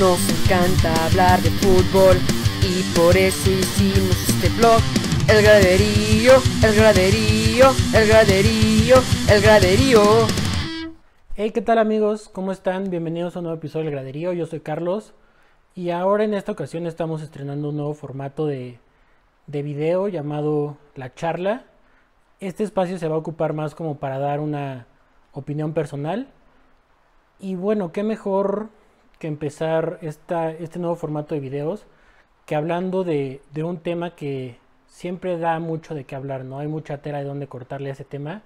Nos encanta hablar de fútbol y por eso hicimos este blog. El graderío, el graderío, el graderío, el graderío. Hey, ¿qué tal amigos? ¿Cómo están? Bienvenidos a un nuevo episodio del graderío. Yo soy Carlos y ahora en esta ocasión estamos estrenando un nuevo formato de, de video llamado La Charla. Este espacio se va a ocupar más como para dar una opinión personal. Y bueno, qué mejor que empezar este nuevo formato de videos que hablando de, un tema que siempre da mucho de qué hablar, ¿no? Hay mucha tela de dónde cortarle a ese tema,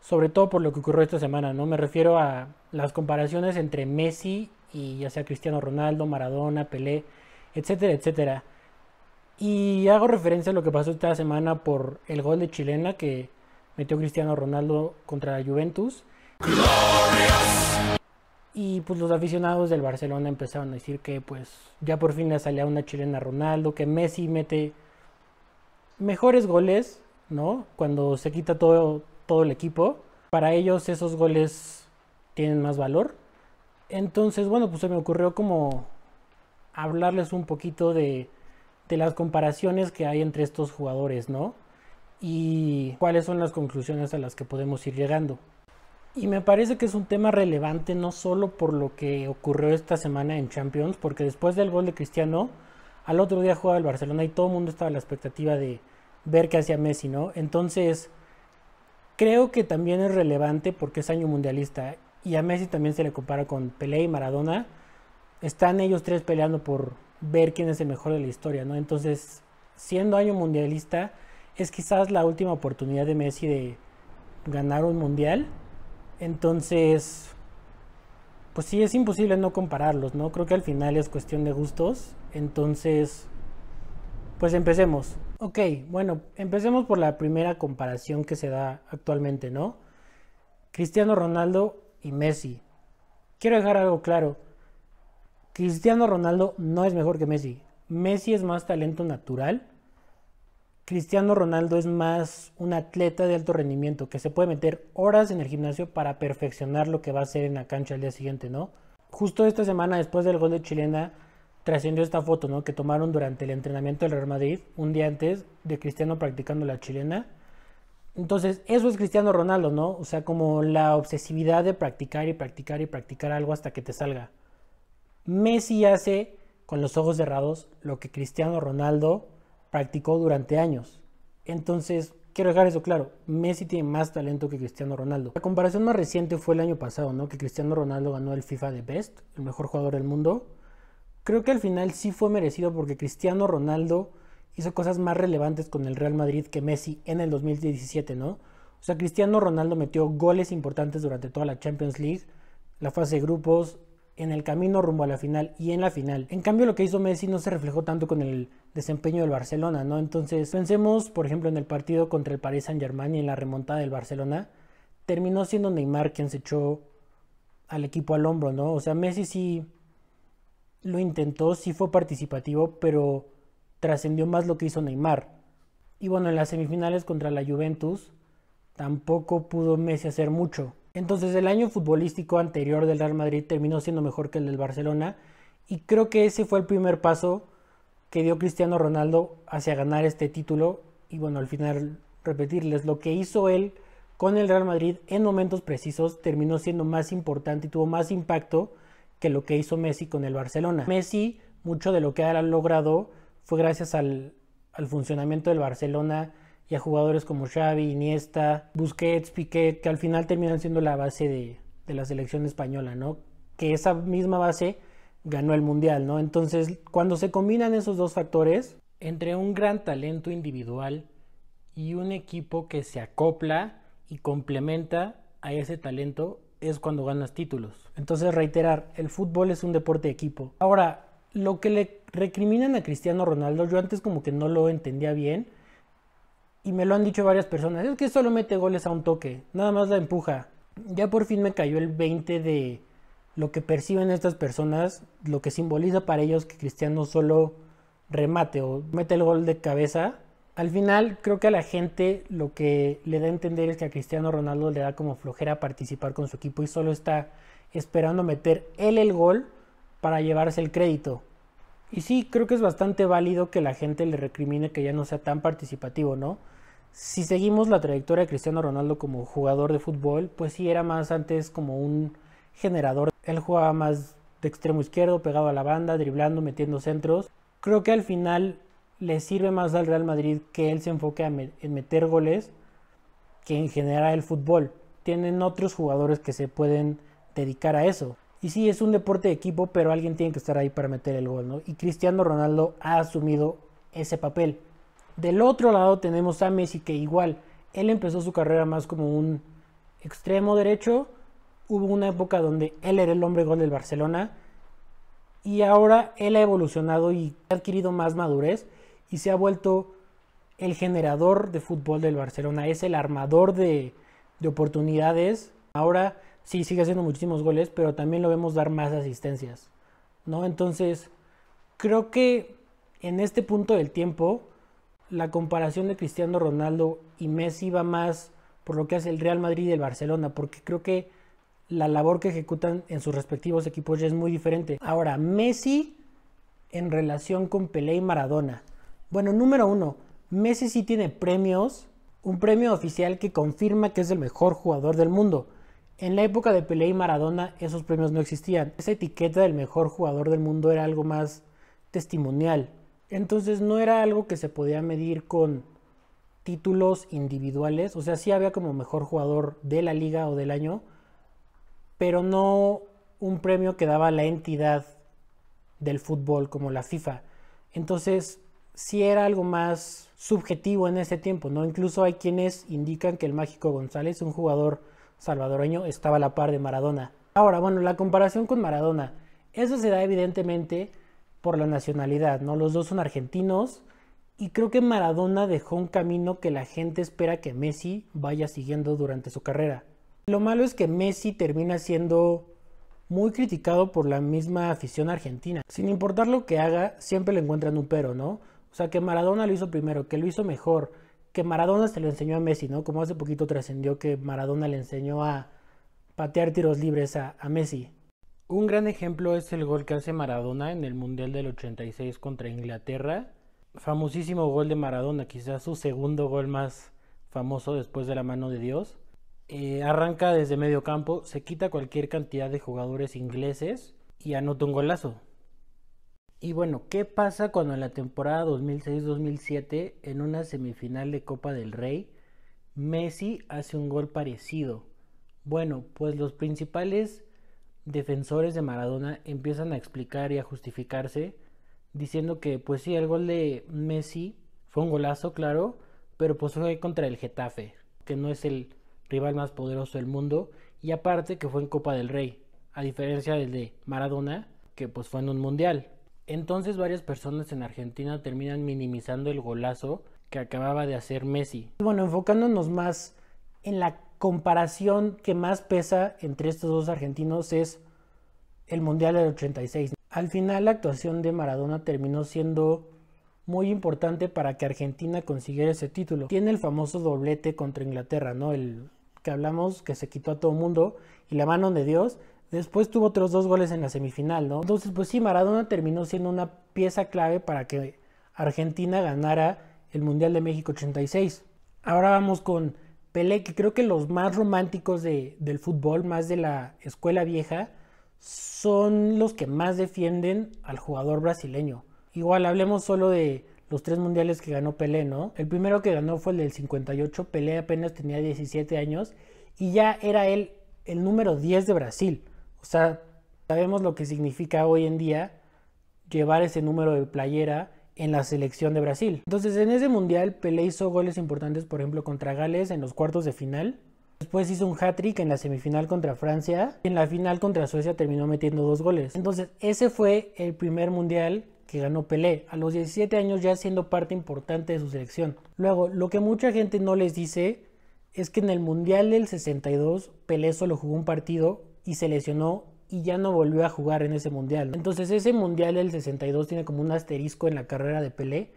sobre todo por lo que ocurrió esta semana, ¿no? Me refiero a las comparaciones entre Messi y ya sea Cristiano Ronaldo, Maradona, Pelé, etcétera, etcétera. Y hago referencia a lo que pasó esta semana por el gol de Chilena que metió Cristiano Ronaldo contra la Juventus. Y pues los aficionados del Barcelona empezaron a decir que pues ya por fin le salía una chilena a Ronaldo, que Messi mete mejores goles, ¿no? Cuando se quita todo, todo el equipo. Para ellos esos goles tienen más valor. Entonces, bueno, pues se me ocurrió como hablarles un poquito de, de las comparaciones que hay entre estos jugadores, ¿no? Y cuáles son las conclusiones a las que podemos ir llegando. Y me parece que es un tema relevante no solo por lo que ocurrió esta semana en Champions, porque después del gol de Cristiano, al otro día jugaba el Barcelona y todo el mundo estaba en la expectativa de ver qué hacía Messi, ¿no? Entonces, creo que también es relevante porque es año mundialista y a Messi también se le compara con Pelé y Maradona. Están ellos tres peleando por ver quién es el mejor de la historia, ¿no? Entonces, siendo año mundialista, es quizás la última oportunidad de Messi de ganar un mundial entonces, pues sí, es imposible no compararlos, ¿no? Creo que al final es cuestión de gustos. Entonces, pues empecemos. Ok, bueno, empecemos por la primera comparación que se da actualmente, ¿no? Cristiano Ronaldo y Messi. Quiero dejar algo claro. Cristiano Ronaldo no es mejor que Messi. Messi es más talento natural Cristiano Ronaldo es más un atleta de alto rendimiento que se puede meter horas en el gimnasio para perfeccionar lo que va a hacer en la cancha al día siguiente, ¿no? Justo esta semana después del gol de Chilena trascendió esta foto, ¿no? Que tomaron durante el entrenamiento del Real Madrid un día antes de Cristiano practicando la chilena. Entonces, eso es Cristiano Ronaldo, ¿no? O sea, como la obsesividad de practicar y practicar y practicar algo hasta que te salga. Messi hace con los ojos cerrados lo que Cristiano Ronaldo practicó durante años. Entonces, quiero dejar eso claro, Messi tiene más talento que Cristiano Ronaldo. La comparación más reciente fue el año pasado, ¿no? Que Cristiano Ronaldo ganó el FIFA de Best, el mejor jugador del mundo. Creo que al final sí fue merecido porque Cristiano Ronaldo hizo cosas más relevantes con el Real Madrid que Messi en el 2017, ¿no? O sea, Cristiano Ronaldo metió goles importantes durante toda la Champions League, la fase de grupos, en el camino rumbo a la final y en la final. En cambio, lo que hizo Messi no se reflejó tanto con el desempeño del Barcelona, ¿no? Entonces, pensemos, por ejemplo, en el partido contra el Paris Saint-Germain y en la remontada del Barcelona, terminó siendo Neymar quien se echó al equipo al hombro, ¿no? O sea, Messi sí lo intentó, sí fue participativo, pero trascendió más lo que hizo Neymar. Y bueno, en las semifinales contra la Juventus tampoco pudo Messi hacer mucho. Entonces el año futbolístico anterior del Real Madrid terminó siendo mejor que el del Barcelona y creo que ese fue el primer paso que dio Cristiano Ronaldo hacia ganar este título y bueno, al final repetirles lo que hizo él con el Real Madrid en momentos precisos terminó siendo más importante y tuvo más impacto que lo que hizo Messi con el Barcelona. Messi, mucho de lo que ha logrado fue gracias al, al funcionamiento del Barcelona y a jugadores como Xavi, Iniesta, Busquets, Piquet, que al final terminan siendo la base de, la selección española, ¿no? Que esa misma base ganó el Mundial, ¿no? Entonces, cuando se combinan esos dos factores, entre un gran talento individual y un equipo que se acopla y complementa a ese talento, es cuando ganas títulos. Entonces, reiterar, el fútbol es un deporte de equipo. Ahora, lo que le recriminan a Cristiano Ronaldo, yo antes como que no lo entendía bien, y me lo han dicho varias personas, es que solo mete goles a un toque, nada más la empuja. Ya por fin me cayó el 20 de lo que perciben estas personas, lo que simboliza para ellos que Cristiano solo remate o mete el gol de cabeza. Al final creo que a la gente lo que le da a entender es que a Cristiano Ronaldo le da como flojera participar con su equipo y solo está esperando meter él el gol para llevarse el crédito. Y sí, creo que es bastante válido que la gente le recrimine que ya no sea tan participativo, ¿no? Si seguimos la trayectoria de Cristiano Ronaldo como jugador de fútbol, pues sí era más antes como un generador. Él jugaba más de extremo izquierdo, pegado a la banda, driblando, metiendo centros. Creo que al final le sirve más al Real Madrid que él se enfoque en meter goles que en generar el fútbol. Tienen otros jugadores que se pueden dedicar a eso. Y sí, es un deporte de equipo, pero alguien tiene que estar ahí para meter el gol, ¿no? Y Cristiano Ronaldo ha asumido ese papel. Del otro lado tenemos a Messi, que igual, él empezó su carrera más como un extremo derecho. Hubo una época donde él era el hombre gol del Barcelona. Y ahora él ha evolucionado y ha adquirido más madurez y se ha vuelto el generador de fútbol del Barcelona. Es el armador de, de oportunidades. Ahora sí sigue haciendo muchísimos goles, pero también lo vemos dar más asistencias, ¿no? Entonces, creo que en este punto del tiempo, la comparación de Cristiano Ronaldo y Messi va más por lo que hace el Real Madrid y el Barcelona, porque creo que la labor que ejecutan en sus respectivos equipos ya es muy diferente. Ahora, Messi en relación con Pelé y Maradona. Bueno, número uno, Messi sí tiene premios, un premio oficial que confirma que es el mejor jugador del mundo. En la época de Pelé y Maradona esos premios no existían. Esa etiqueta del mejor jugador del mundo era algo más testimonial. Entonces no era algo que se podía medir con títulos individuales. O sea, sí había como mejor jugador de la liga o del año, pero no un premio que daba la entidad del fútbol como la FIFA. Entonces, sí era algo más subjetivo en ese tiempo, ¿no? Incluso hay quienes indican que el Mágico González, es un jugador salvadoreño estaba a la par de Maradona. Ahora, bueno, la comparación con Maradona, eso se da evidentemente por la nacionalidad, ¿no? Los dos son argentinos y creo que Maradona dejó un camino que la gente espera que Messi vaya siguiendo durante su carrera. Lo malo es que Messi termina siendo muy criticado por la misma afición argentina. Sin importar lo que haga, siempre le encuentran un pero, ¿no? O sea, que Maradona lo hizo primero, que lo hizo mejor, que Maradona se lo enseñó a Messi, ¿no? Como hace poquito trascendió que Maradona le enseñó a patear tiros libres a, Messi. Un gran ejemplo es el gol que hace Maradona en el Mundial del 86 contra Inglaterra. Famosísimo gol de Maradona, quizás su segundo gol más famoso después de la mano de Dios. Eh, arranca desde medio campo, se quita cualquier cantidad de jugadores ingleses y anota un golazo. Y bueno, ¿qué pasa cuando en la temporada 2006-2007, en una semifinal de Copa del Rey, Messi hace un gol parecido? Bueno, pues los principales defensores de Maradona empiezan a explicar y a justificarse diciendo que pues sí, el gol de Messi fue un golazo, claro, pero pues fue contra el Getafe, que no es el rival más poderoso del mundo, y aparte que fue en Copa del Rey, a diferencia del de Maradona, que pues fue en un mundial. Entonces varias personas en Argentina terminan minimizando el golazo que acababa de hacer Messi. Bueno, enfocándonos más en la comparación que más pesa entre estos dos argentinos es el Mundial del 86. Al final la actuación de Maradona terminó siendo muy importante para que Argentina consiguiera ese título. Tiene el famoso doblete contra Inglaterra, ¿no? El que hablamos que se quitó a todo mundo y la mano de Dios, Después tuvo otros dos goles en la semifinal, ¿no? Entonces, pues sí, Maradona terminó siendo una pieza clave para que Argentina ganara el Mundial de México 86. Ahora vamos con Pelé, que creo que los más románticos del fútbol, más de la escuela vieja, son los que más defienden al jugador brasileño. Igual hablemos solo de los tres mundiales que ganó Pelé, ¿no? El primero que ganó fue el del 58, Pelé apenas tenía 17 años y ya era él el número 10 de Brasil. O sea, sabemos lo que significa hoy en día llevar ese número de playera en la selección de Brasil. Entonces, en ese mundial, Pelé hizo goles importantes, por ejemplo, contra Gales en los cuartos de final. Después hizo un hat-trick en la semifinal contra Francia. Y en la final contra Suecia terminó metiendo dos goles. Entonces, ese fue el primer mundial que ganó Pelé, a los 17 años ya siendo parte importante de su selección. Luego, lo que mucha gente no les dice es que en el Mundial del 62 Pelé solo jugó un partido y se lesionó y ya no volvió a jugar en ese mundial. Entonces ese mundial del 62 tiene como un asterisco en la carrera de Pelé,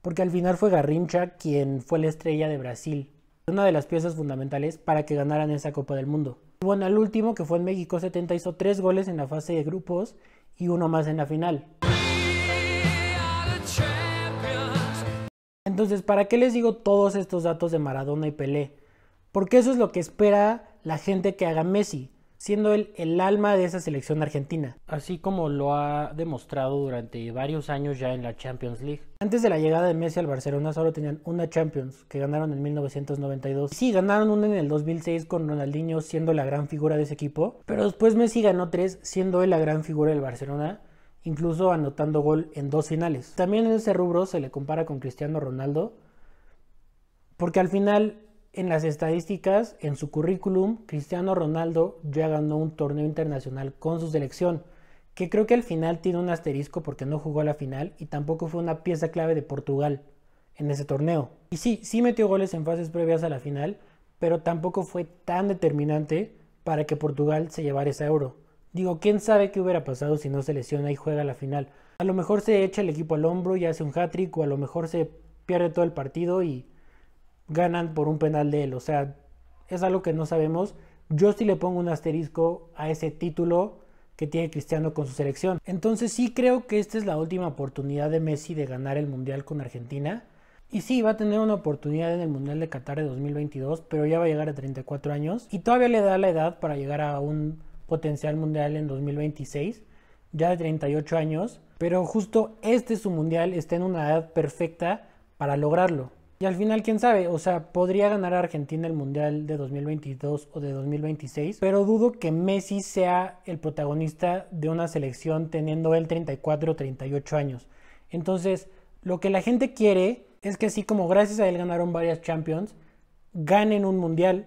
porque al final fue Garrincha quien fue la estrella de Brasil, una de las piezas fundamentales para que ganaran esa Copa del Mundo. Bueno, al último que fue en México 70 hizo tres goles en la fase de grupos y uno más en la final. Entonces, ¿para qué les digo todos estos datos de Maradona y Pelé? Porque eso es lo que espera la gente que haga Messi siendo él el alma de esa selección argentina, así como lo ha demostrado durante varios años ya en la Champions League. Antes de la llegada de Messi al Barcelona solo tenían una Champions, que ganaron en 1992. Sí, ganaron una en el 2006 con Ronaldinho siendo la gran figura de ese equipo, pero después Messi ganó tres siendo él la gran figura del Barcelona, incluso anotando gol en dos finales. También en ese rubro se le compara con Cristiano Ronaldo, porque al final en las estadísticas, en su currículum, Cristiano Ronaldo ya ganó un torneo internacional con su selección, que creo que al final tiene un asterisco porque no jugó a la final y tampoco fue una pieza clave de Portugal en ese torneo. Y sí, sí metió goles en fases previas a la final, pero tampoco fue tan determinante para que Portugal se llevara ese oro. Digo, ¿quién sabe qué hubiera pasado si no se lesiona y juega la final? A lo mejor se echa el equipo al hombro y hace un hat-trick o a lo mejor se pierde todo el partido y ganan por un penal de él. O sea, es algo que no sabemos. Yo sí le pongo un asterisco a ese título que tiene Cristiano con su selección. Entonces sí creo que esta es la última oportunidad de Messi de ganar el Mundial con Argentina. Y sí, va a tener una oportunidad en el Mundial de Qatar de 2022, pero ya va a llegar a 34 años y todavía le da la edad para llegar a un potencial Mundial en 2026, ya de 38 años. Pero justo este su Mundial está en una edad perfecta para lograrlo. Y al final, quién sabe, o sea, podría ganar a Argentina el Mundial de 2022 o de 2026, pero dudo que Messi sea el protagonista de una selección teniendo él 34 o 38 años. Entonces, lo que la gente quiere es que así como gracias a él ganaron varias Champions, ganen un Mundial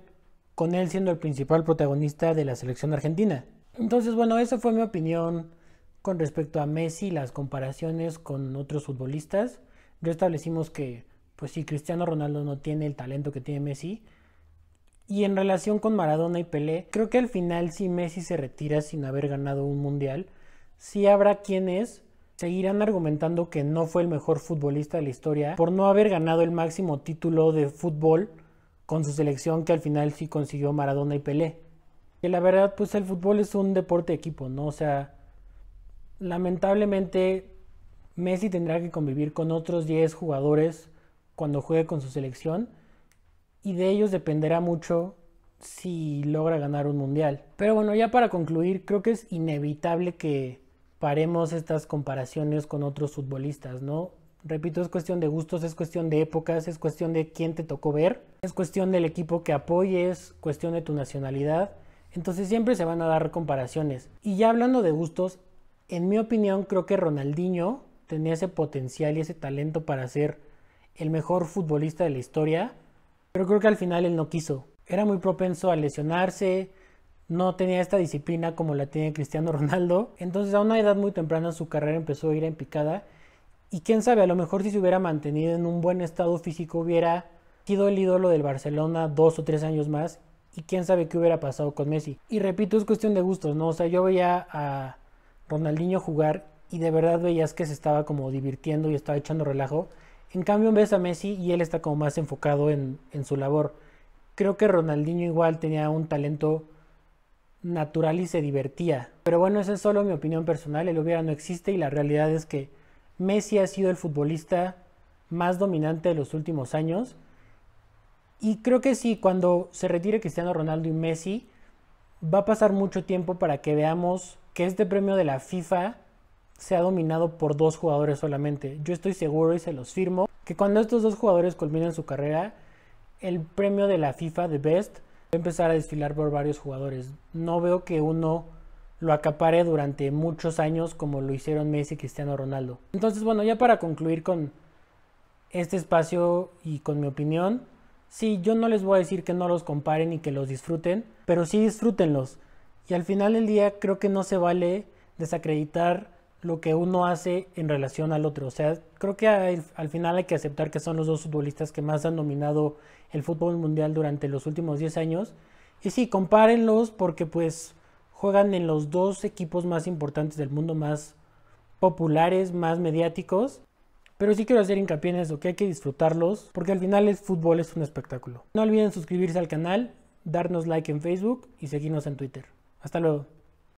con él siendo el principal protagonista de la selección argentina. Entonces, bueno, esa fue mi opinión con respecto a Messi, las comparaciones con otros futbolistas. Ya establecimos que pues sí, Cristiano Ronaldo no tiene el talento que tiene Messi. Y en relación con Maradona y Pelé, creo que al final si Messi se retira sin haber ganado un mundial, sí habrá quienes seguirán argumentando que no fue el mejor futbolista de la historia por no haber ganado el máximo título de fútbol con su selección que al final sí consiguió Maradona y Pelé. Que la verdad, pues el fútbol es un deporte equipo, ¿no? O sea, lamentablemente Messi tendrá que convivir con otros 10 jugadores cuando juegue con su selección y de ellos dependerá mucho si logra ganar un mundial. Pero bueno, ya para concluir, creo que es inevitable que paremos estas comparaciones con otros futbolistas, ¿no? Repito, es cuestión de gustos, es cuestión de épocas, es cuestión de quién te tocó ver, es cuestión del equipo que apoyes, cuestión de tu nacionalidad. Entonces siempre se van a dar comparaciones. Y ya hablando de gustos, en mi opinión creo que Ronaldinho tenía ese potencial y ese talento para hacer el mejor futbolista de la historia, pero creo que al final él no quiso. Era muy propenso a lesionarse, no tenía esta disciplina como la tiene Cristiano Ronaldo, entonces a una edad muy temprana su carrera empezó a ir en picada y quién sabe, a lo mejor si se hubiera mantenido en un buen estado físico hubiera sido el ídolo del Barcelona dos o tres años más y quién sabe qué hubiera pasado con Messi. Y repito, es cuestión de gustos, ¿no? O sea, yo veía a Ronaldinho jugar y de verdad veías que se estaba como divirtiendo y estaba echando relajo. En cambio ves a Messi y él está como más enfocado en, su labor. Creo que Ronaldinho igual tenía un talento natural y se divertía. Pero bueno, esa es solo mi opinión personal, el hubiera no existe y la realidad es que Messi ha sido el futbolista más dominante de los últimos años. Y creo que sí, cuando se retire Cristiano Ronaldo y Messi, va a pasar mucho tiempo para que veamos que este premio de la FIFA se ha dominado por dos jugadores solamente. Yo estoy seguro y se los firmo que cuando estos dos jugadores culminen su carrera, el premio de la FIFA de Best va a empezar a desfilar por varios jugadores. No veo que uno lo acapare durante muchos años como lo hicieron Messi y Cristiano Ronaldo. Entonces, bueno, ya para concluir con este espacio y con mi opinión, sí, yo no les voy a decir que no los comparen y que los disfruten, pero sí disfrútenlos. Y al final del día creo que no se vale desacreditar lo que uno hace en relación al otro. O sea, creo que al, final hay que aceptar que son los dos futbolistas que más han dominado el fútbol mundial durante los últimos 10 años. Y sí, compárenlos porque pues juegan en los dos equipos más importantes del mundo, más populares, más mediáticos. Pero sí quiero hacer hincapié en eso, que hay que disfrutarlos porque al final el fútbol es un espectáculo. No olviden suscribirse al canal, darnos like en Facebook y seguirnos en Twitter. Hasta luego.